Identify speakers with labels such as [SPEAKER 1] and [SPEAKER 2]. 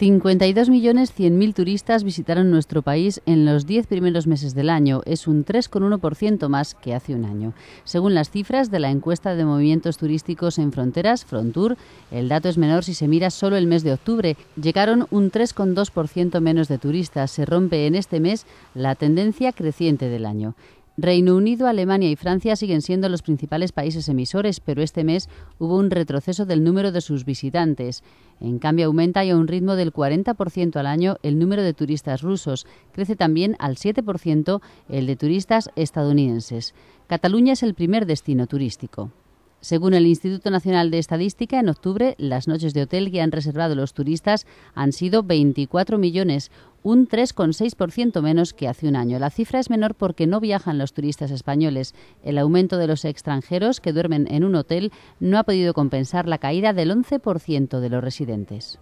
[SPEAKER 1] 52.100.000 turistas visitaron nuestro país en los 10 primeros meses del año. Es un 3,1% más que hace un año. Según las cifras de la encuesta de movimientos turísticos en fronteras, Frontur, el dato es menor si se mira solo el mes de octubre. Llegaron un 3,2% menos de turistas. Se rompe en este mes la tendencia creciente del año. Reino Unido, Alemania y Francia siguen siendo los principales países emisores, pero este mes hubo un retroceso del número de sus visitantes. En cambio, aumenta y a un ritmo del 40% al año el número de turistas rusos. Crece también al 7% el de turistas estadounidenses. Cataluña es el primer destino turístico. Según el Instituto Nacional de Estadística, en octubre las noches de hotel que han reservado los turistas han sido 24 millones, un 3,6% menos que hace un año. La cifra es menor porque no viajan los turistas españoles. El aumento de los extranjeros que duermen en un hotel no ha podido compensar la caída del 11% de los residentes.